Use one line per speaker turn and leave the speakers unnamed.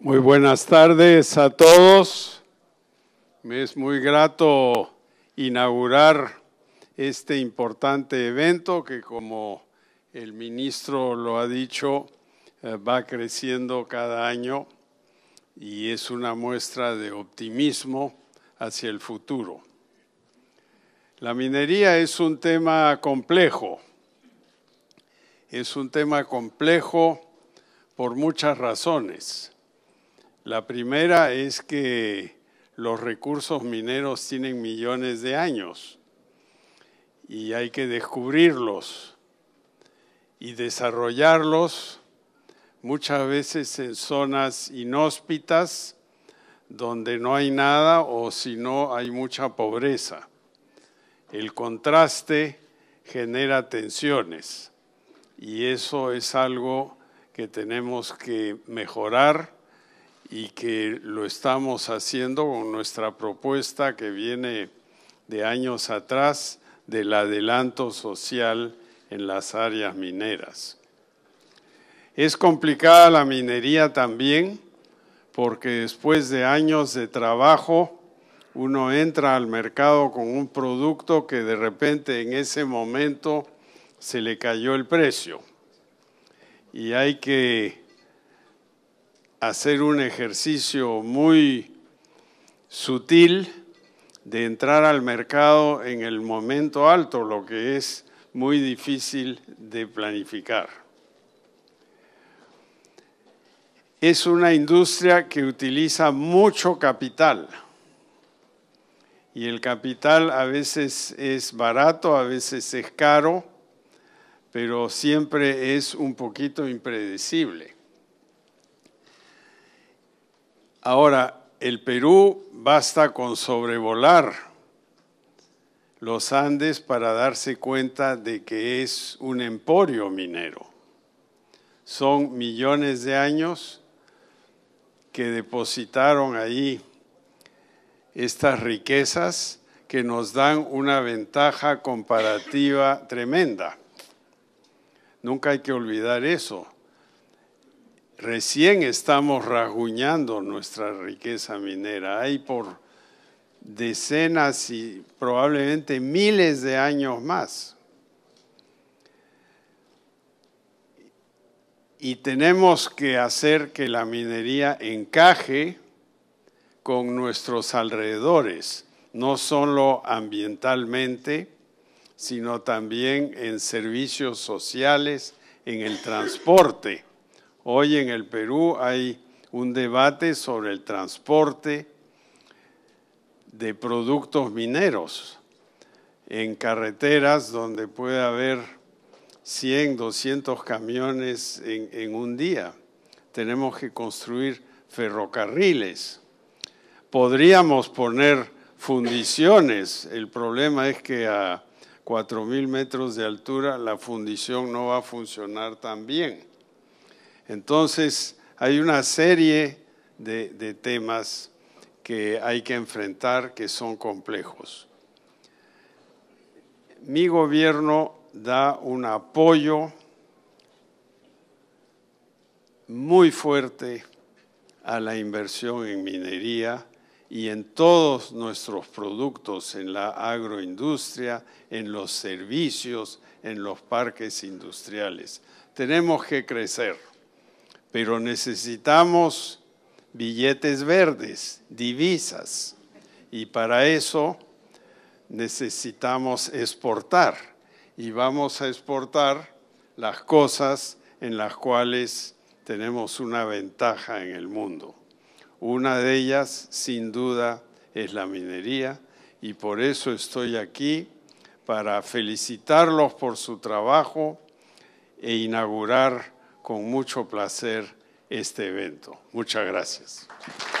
Muy buenas tardes a todos. Me es muy grato inaugurar este importante evento que, como el ministro lo ha dicho, eh, va creciendo cada año y es una muestra de optimismo hacia el futuro. La minería es un tema complejo. Es un tema complejo por muchas razones la primera es que los recursos mineros tienen millones de años y hay que descubrirlos y desarrollarlos muchas veces en zonas inhóspitas donde no hay nada o si no hay mucha pobreza. El contraste genera tensiones y eso es algo que tenemos que mejorar y que lo estamos haciendo con nuestra propuesta que viene de años atrás del adelanto social en las áreas mineras. Es complicada la minería también porque después de años de trabajo uno entra al mercado con un producto que de repente en ese momento se le cayó el precio y hay que hacer un ejercicio muy sutil de entrar al mercado en el momento alto, lo que es muy difícil de planificar. Es una industria que utiliza mucho capital y el capital a veces es barato, a veces es caro, pero siempre es un poquito impredecible. Ahora, el Perú basta con sobrevolar los Andes para darse cuenta de que es un emporio minero. Son millones de años que depositaron ahí estas riquezas que nos dan una ventaja comparativa tremenda. Nunca hay que olvidar eso. Recién estamos rasguñando nuestra riqueza minera. Hay por decenas y probablemente miles de años más. Y tenemos que hacer que la minería encaje con nuestros alrededores, no solo ambientalmente, sino también en servicios sociales, en el transporte. Hoy en el Perú hay un debate sobre el transporte de productos mineros en carreteras donde puede haber 100, 200 camiones en, un día. Tenemos que construir ferrocarriles. Podríamos poner fundiciones. El problema es que a 4.000 metros de altura la fundición no va a funcionar tan bien. Entonces, hay una serie de, temas que hay que enfrentar que son complejos. Mi gobierno da un apoyo muy fuerte a la inversión en minería y en todos nuestros productos, en la agroindustria, en los servicios, en los parques industriales. Tenemos que crecer pero necesitamos billetes verdes, divisas, y para eso necesitamos exportar, y vamos a exportar las cosas en las cuales tenemos una ventaja en el mundo. Una de ellas, sin duda, es la minería, y por eso estoy aquí para felicitarlos por su trabajo e inaugurar con mucho placer este evento. Muchas gracias.